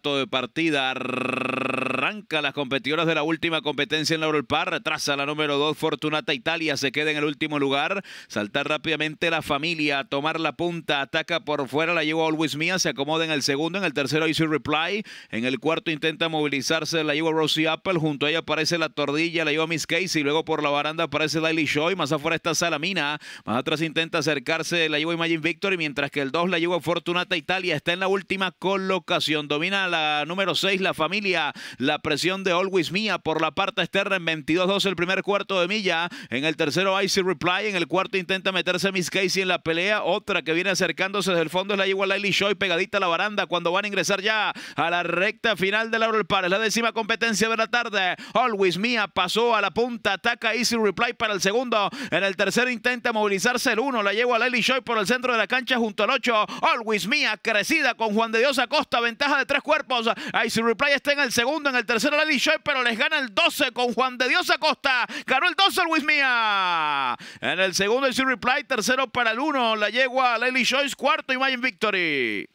todo de partida. Arranca las competidoras de la última competencia en la Europar, retrasa la número 2, Fortunata Italia, se queda en el último lugar. Saltar rápidamente la familia, tomar la punta, ataca por fuera, la lleva Always Mia, se acomoda en el segundo, en el tercero Easy Reply, en el cuarto intenta movilizarse, la lleva Rosie Apple, junto a ella aparece la tordilla, la lleva Miss Casey, luego por la baranda aparece Lily Show más afuera está Salamina, más atrás intenta acercarse, la lleva Imagine Victory, mientras que el 2 la lleva Fortunata Italia, está en la última colocación, domina la número 6, la familia, la presión de Always Mia por la parte externa en 22-12 el primer cuarto de milla. En el tercero Icy Reply, en el cuarto intenta meterse Miss Casey en la pelea. Otra que viene acercándose desde el fondo es la a Lily Shoy pegadita a la baranda cuando van a ingresar ya a la recta final de Laurel ...es La décima competencia de la tarde. Always Mia pasó a la punta, ataca Icy Reply para el segundo. En el tercero intenta movilizarse el uno. La lleva Lily Shoy por el centro de la cancha junto al ocho, Always Mia crecida con Juan de Dios Acosta, ventaja de tres cuerpos. Icy Reply está en el segundo, el tercero la Joyce, pero les gana el 12 con Juan de Dios Acosta. Ganó el 12 Luis Mía. En el segundo el Reply, tercero para el 1, la yegua Lely Joyce, cuarto y Victory.